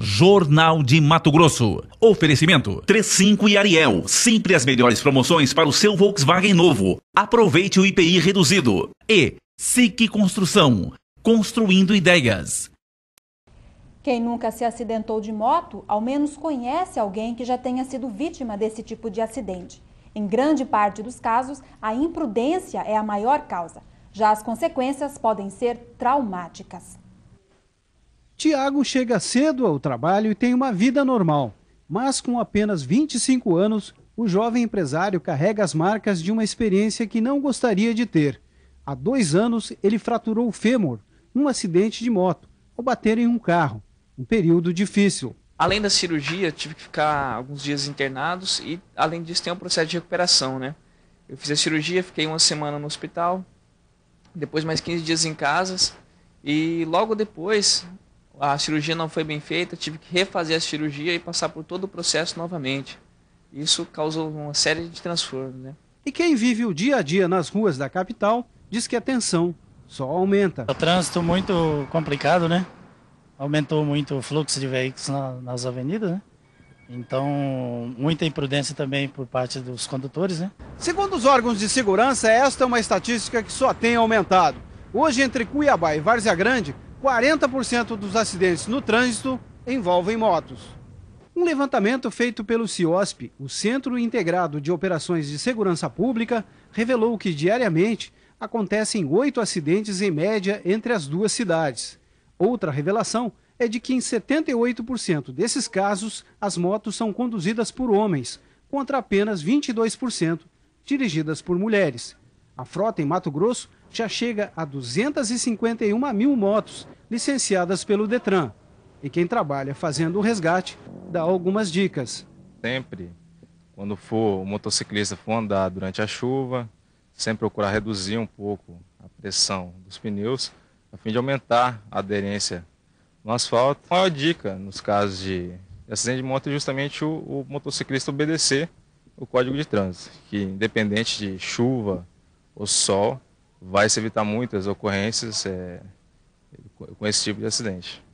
Jornal de Mato Grosso. Oferecimento 35 e Ariel. Sempre as melhores promoções para o seu Volkswagen novo. Aproveite o IPI reduzido. E SIC Construção. Construindo ideias. Quem nunca se acidentou de moto, ao menos conhece alguém que já tenha sido vítima desse tipo de acidente. Em grande parte dos casos, a imprudência é a maior causa. Já as consequências podem ser traumáticas. Tiago chega cedo ao trabalho e tem uma vida normal, mas com apenas 25 anos, o jovem empresário carrega as marcas de uma experiência que não gostaria de ter. Há dois anos, ele fraturou o fêmur num acidente de moto ao bater em um carro. Um período difícil. Além da cirurgia, tive que ficar alguns dias internados e, além disso, tem um processo de recuperação, né? Eu fiz a cirurgia, fiquei uma semana no hospital, depois mais 15 dias em casa e logo depois a cirurgia não foi bem feita, tive que refazer a cirurgia e passar por todo o processo novamente. Isso causou uma série de transtornos, né? E quem vive o dia a dia nas ruas da capital diz que a tensão só aumenta. O trânsito muito complicado, né? Aumentou muito o fluxo de veículos na, nas avenidas, né? Então, muita imprudência também por parte dos condutores, né? Segundo os órgãos de segurança, esta é uma estatística que só tem aumentado. Hoje, entre Cuiabá e Várzea Grande, 40% dos acidentes no trânsito envolvem motos. Um levantamento feito pelo CIOSP, o Centro Integrado de Operações de Segurança Pública, revelou que diariamente acontecem oito acidentes em média entre as duas cidades. Outra revelação é de que em 78% desses casos as motos são conduzidas por homens, contra apenas 22% dirigidas por mulheres. A frota em Mato Grosso já chega a 251 mil motos licenciadas pelo Detran. E quem trabalha fazendo o resgate dá algumas dicas. Sempre, quando for o motociclista for andar durante a chuva, sempre procurar reduzir um pouco a pressão dos pneus, a fim de aumentar a aderência no asfalto. A maior dica nos casos de acidente de moto é justamente o, o motociclista obedecer o código de trânsito, que independente de chuva, o sol, vai se evitar muitas ocorrências é, com esse tipo de acidente.